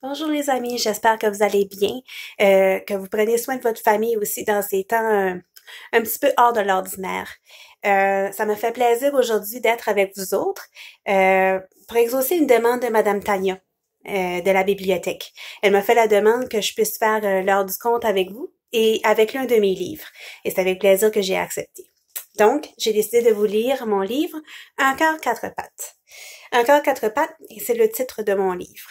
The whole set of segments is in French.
Bonjour les amis, j'espère que vous allez bien, euh, que vous prenez soin de votre famille aussi dans ces temps euh, un petit peu hors de l'ordinaire. Euh, ça me fait plaisir aujourd'hui d'être avec vous autres euh, pour exaucer une demande de Madame Tania euh, de la bibliothèque. Elle m'a fait la demande que je puisse faire l'heure du compte avec vous et avec l'un de mes livres. Et c'est avec plaisir que j'ai accepté. Donc, j'ai décidé de vous lire mon livre Encore quatre pattes. Encore quatre pattes, c'est le titre de mon livre.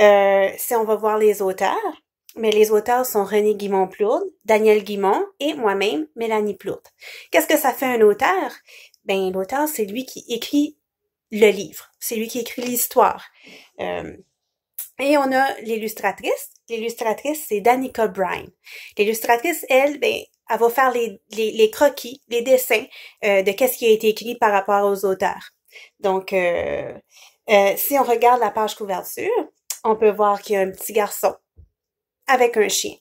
Euh, si on va voir les auteurs, mais les auteurs sont René guimont plourde Daniel Guimont et moi-même, Mélanie Plourde. Qu'est-ce que ça fait un auteur? Ben, l'auteur, c'est lui qui écrit le livre. C'est lui qui écrit l'histoire. Euh, et on a l'illustratrice. L'illustratrice, c'est Danica Bryan. L'illustratrice, elle, ben, elle va faire les, croquis, les dessins euh, de qu'est-ce qui a été écrit par rapport aux auteurs. Donc, euh, si on regarde la page couverture, on peut voir qu'il y a un petit garçon avec un chien.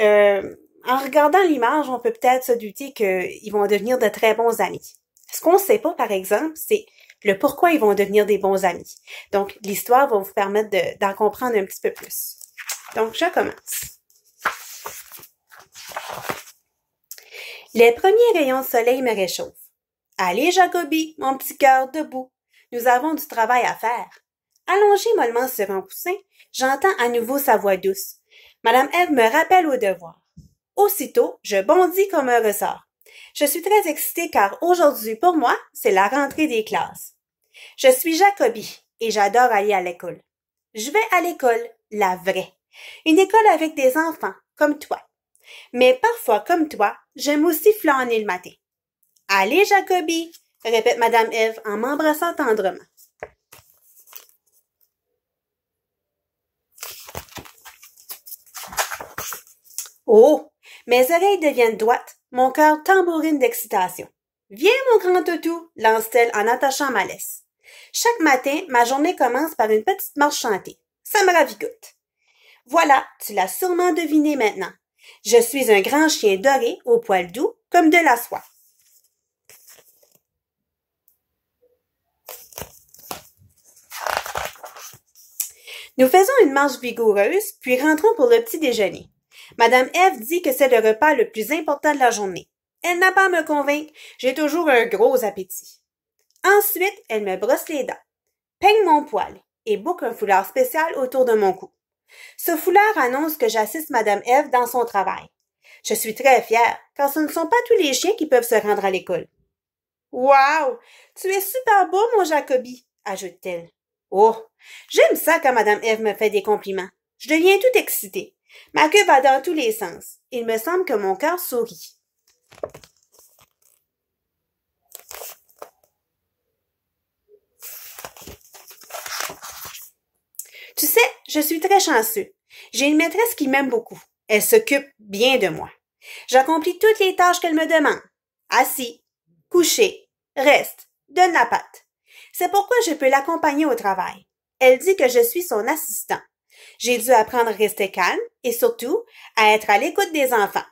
Euh, en regardant l'image, on peut peut-être se douter qu'ils vont devenir de très bons amis. Ce qu'on ne sait pas, par exemple, c'est le pourquoi ils vont devenir des bons amis. Donc, l'histoire va vous permettre d'en comprendre un petit peu plus. Donc, je commence. Les premiers rayons de soleil me réchauffent. Allez, Jacobi, mon petit cœur, debout. Nous avons du travail à faire. Allongée mollement sur un coussin, j'entends à nouveau sa voix douce. Madame Eve me rappelle au devoir. Aussitôt, je bondis comme un ressort. Je suis très excitée car aujourd'hui, pour moi, c'est la rentrée des classes. Je suis Jacobi et j'adore aller à l'école. Je vais à l'école, la vraie. Une école avec des enfants, comme toi. Mais parfois, comme toi, j'aime aussi flâner le matin. Allez, Jacobi !» répète Madame Eve en m'embrassant tendrement. Oh! Mes oreilles deviennent droites, mon cœur tambourine d'excitation. Viens, mon grand toutou, lance-t-elle en attachant ma laisse. Chaque matin, ma journée commence par une petite marche chantée. Ça me ravigoute! Voilà, tu l'as sûrement deviné maintenant. Je suis un grand chien doré, au poil doux, comme de la soie. Nous faisons une marche vigoureuse, puis rentrons pour le petit déjeuner. Madame F dit que c'est le repas le plus important de la journée. Elle n'a pas à me convaincre, j'ai toujours un gros appétit. Ensuite, elle me brosse les dents, peigne mon poil et boucle un foulard spécial autour de mon cou. Ce foulard annonce que j'assiste Madame Eve dans son travail. Je suis très fière, car ce ne sont pas tous les chiens qui peuvent se rendre à l'école. Wow! Tu es super beau, mon Jacobi, ajoute-t-elle. Oh! J'aime ça quand Madame Eve me fait des compliments. Je deviens tout excitée. Ma queue va dans tous les sens. Il me semble que mon cœur sourit. Tu sais, je suis très chanceux. J'ai une maîtresse qui m'aime beaucoup. Elle s'occupe bien de moi. J'accomplis toutes les tâches qu'elle me demande. Assis, couché, reste, donne la patte. C'est pourquoi je peux l'accompagner au travail. Elle dit que je suis son assistant. J'ai dû apprendre à rester calme et surtout à être à l'écoute des enfants.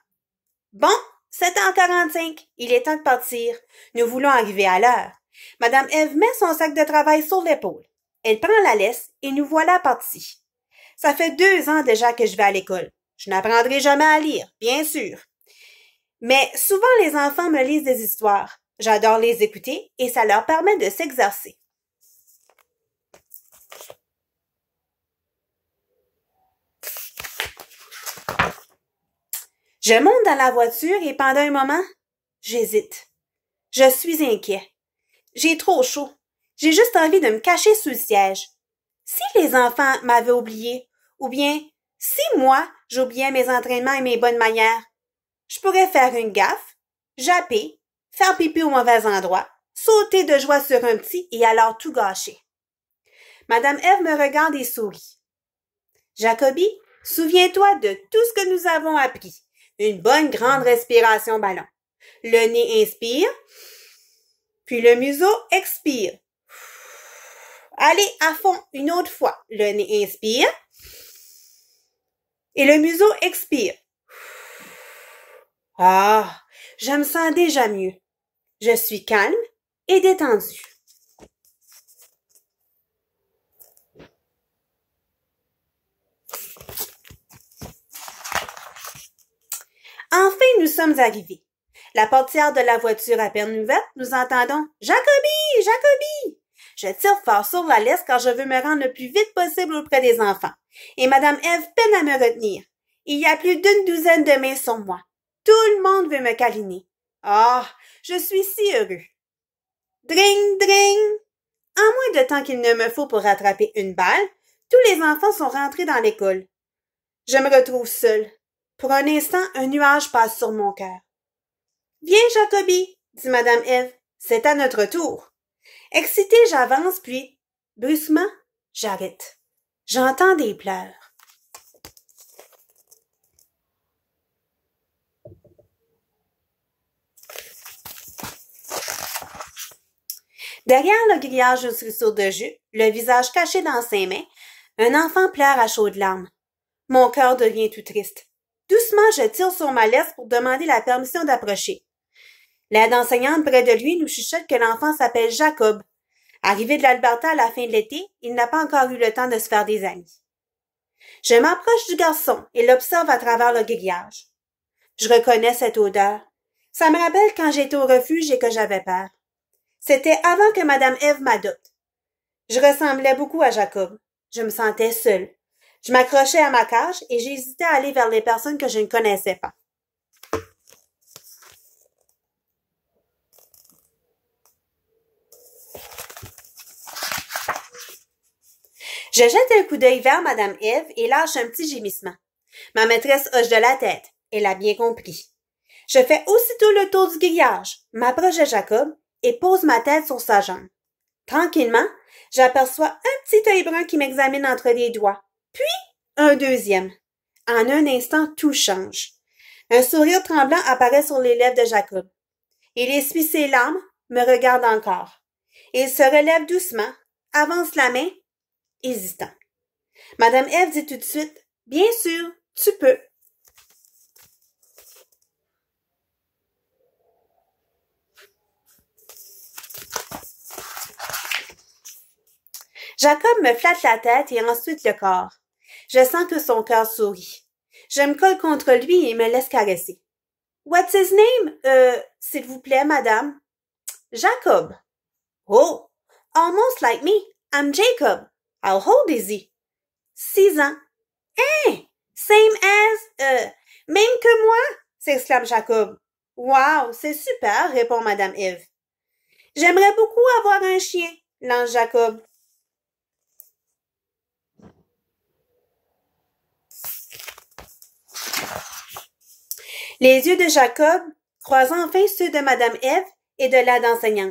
Bon, 7h45, il est temps de partir. Nous voulons arriver à l'heure. Madame Eve met son sac de travail sur l'épaule. Elle prend la laisse et nous voilà partis. Ça fait deux ans déjà que je vais à l'école. Je n'apprendrai jamais à lire, bien sûr. Mais souvent les enfants me lisent des histoires. J'adore les écouter et ça leur permet de s'exercer. Je monte dans la voiture et pendant un moment, j'hésite. Je suis inquiet. J'ai trop chaud. J'ai juste envie de me cacher sous le siège. Si les enfants m'avaient oublié, ou bien si moi j'oubliais mes entraînements et mes bonnes manières, je pourrais faire une gaffe, japper, faire pipi au mauvais endroit, sauter de joie sur un petit et alors tout gâcher. Madame Eve me regarde et sourit. Jacobi, souviens-toi de tout ce que nous avons appris. Une bonne grande respiration ballon. Le nez inspire, puis le museau expire. Allez à fond une autre fois. Le nez inspire et le museau expire. Ah, je me sens déjà mieux. Je suis calme et détendue. sommes arrivés. La portière de la voiture à peine ouverte, nous entendons Jacobi, Jacobi. Je tire fort sur la liste car je veux me rendre le plus vite possible auprès des enfants. Et Madame Eve peine à me retenir. Il y a plus d'une douzaine de mains sur moi. Tout le monde veut me câliner. Ah, oh, je suis si heureux. Dring, dring. En moins de temps qu'il ne me faut pour rattraper une balle, tous les enfants sont rentrés dans l'école. Je me retrouve seule. Pour un instant, un nuage passe sur mon cœur. Viens, Jacobi, dit Madame Eve, c'est à notre tour. Excité, j'avance, puis, brusquement, j'arrête. J'entends des pleurs. Derrière le grillage d'une structure de jus, le visage caché dans ses mains, un enfant pleure à chaudes larmes. Mon cœur devient tout triste. Doucement, je tire sur ma laisse pour demander la permission d'approcher. L'aide enseignante près de lui nous chuchote que l'enfant s'appelle Jacob. Arrivé de l'Alberta à la fin de l'été, il n'a pas encore eu le temps de se faire des amis. Je m'approche du garçon et l'observe à travers le grillage. Je reconnais cette odeur. Ça me rappelle quand j'étais au refuge et que j'avais peur. C'était avant que Madame Eve m'adopte. Je ressemblais beaucoup à Jacob. Je me sentais seule. Je m'accrochais à ma cage et j'hésitais à aller vers les personnes que je ne connaissais pas. Je jette un coup d'œil vers Madame Eve et lâche un petit gémissement. Ma maîtresse hoche de la tête. Elle a bien compris. Je fais aussitôt le tour du grillage, m'approche de Jacob et pose ma tête sur sa jambe. Tranquillement, j'aperçois un petit œil brun qui m'examine entre les doigts puis un deuxième. En un instant, tout change. Un sourire tremblant apparaît sur les lèvres de Jacob. Il essuie ses larmes, me regarde encore. Il se relève doucement, avance la main, hésitant. Madame F dit tout de suite, Bien sûr, tu peux. Jacob me flatte la tête et ensuite le corps. Je sens que son cœur sourit. Je me colle contre lui et me laisse caresser. What's his name? Euh, s'il vous plaît, madame. Jacob. Oh, almost like me. I'm Jacob. How old is he? Six ans. Eh, Same as, euh, même que moi? s'exclame Jacob. Wow, c'est super, répond madame Eve. J'aimerais beaucoup avoir un chien, lance Jacob. Les yeux de Jacob croisant enfin ceux de madame Eve et de la d'enseignant.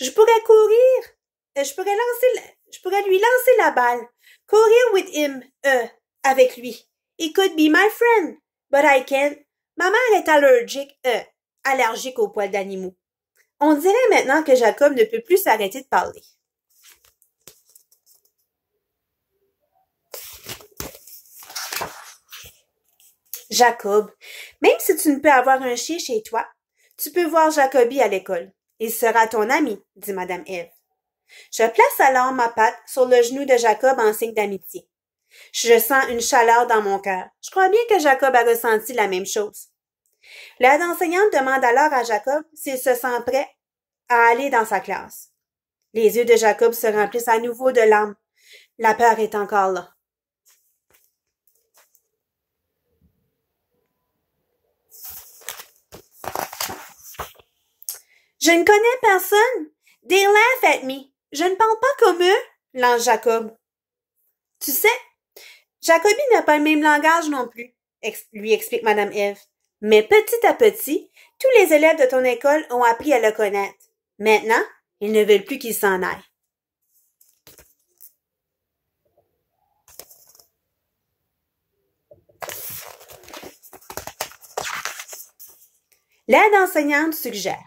Je pourrais courir, euh, je pourrais lancer, je pourrais lui lancer la balle. Courir with him, euh, avec lui. He could be my friend, but I can't. Ma mère est allergique, euh, allergique aux poils d'animaux. On dirait maintenant que Jacob ne peut plus s'arrêter de parler. Jacob, même si tu ne peux avoir un chien chez toi, tu peux voir Jacobi à l'école. Il sera ton ami, dit Madame Eve. Je place alors ma patte sur le genou de Jacob en signe d'amitié. Je sens une chaleur dans mon cœur. Je crois bien que Jacob a ressenti la même chose. L'aide enseignante demande alors à Jacob s'il se sent prêt à aller dans sa classe. Les yeux de Jacob se remplissent à nouveau de larmes. La peur est encore là. Je ne connais personne. They laugh at me. Je ne parle pas comme eux, lance Jacob. Tu sais, Jacobi n'a pas le même langage non plus, lui explique Madame Eve. Mais petit à petit, tous les élèves de ton école ont appris à le connaître. Maintenant, ils ne veulent plus qu'il s'en aille. L'aide enseignante suggère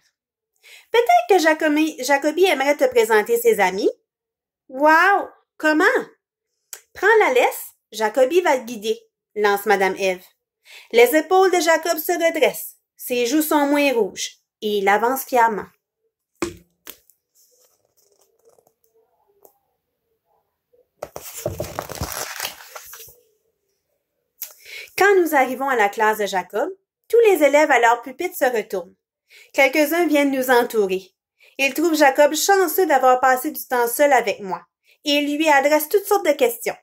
Peut-être que Jacobi, aimerait te présenter ses amis. Wow! Comment? Prends la laisse, Jacobi va te guider, lance Madame Eve. Les épaules de Jacob se redressent, ses joues sont moins rouges, et il avance fièrement. Quand nous arrivons à la classe de Jacob, tous les élèves à leur pupitre se retournent. Quelques-uns viennent nous entourer. Ils trouvent Jacob chanceux d'avoir passé du temps seul avec moi, et lui adressent toutes sortes de questions.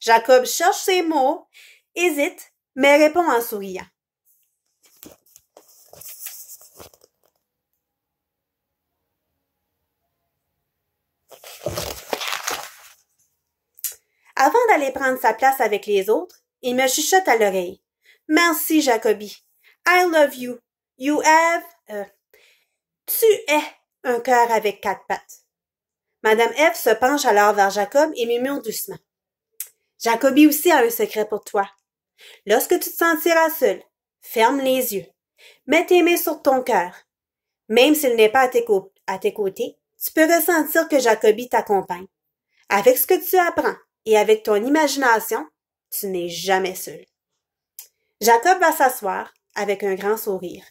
Jacob cherche ses mots, hésite, mais répond en souriant. Avant d'aller prendre sa place avec les autres, il me chuchote à l'oreille. Merci, Jacobi. I love you. You have, euh, tu es un cœur avec quatre pattes. Madame F se penche alors vers Jacob et murmure doucement. Jacobi aussi a un secret pour toi. Lorsque tu te sentiras seul, ferme les yeux. Mets tes mains sur ton cœur. Même s'il n'est pas à tes, à tes côtés, tu peux ressentir que Jacobi t'accompagne. Avec ce que tu apprends et avec ton imagination, tu n'es jamais seul. Jacob va s'asseoir avec un grand sourire.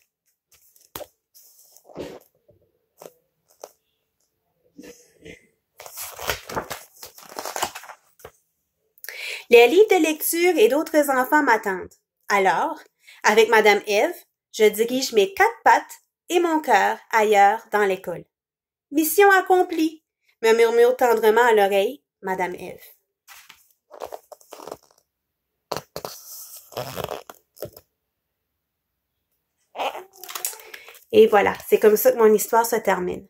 Les livres de lecture et d'autres enfants m'attendent. Alors, avec Madame Eve, je dirige mes quatre pattes et mon cœur ailleurs dans l'école. Mission accomplie, me murmure tendrement à l'oreille Madame Eve. Et voilà, c'est comme ça que mon histoire se termine.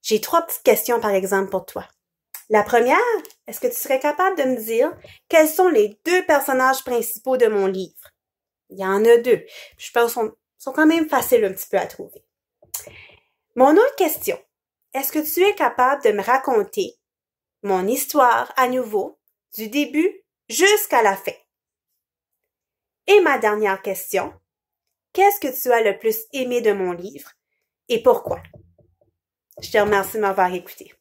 J'ai trois petites questions, par exemple, pour toi. La première, est-ce que tu serais capable de me dire quels sont les deux personnages principaux de mon livre? Il y en a deux. Je pense qu'ils sont, quand même faciles un petit peu à trouver. Mon autre question, est-ce que tu es capable de me raconter mon histoire à nouveau, du début jusqu'à la fin? Et ma dernière question, qu'est-ce que tu as le plus aimé de mon livre et pourquoi? Je te remercie de m'avoir écouté.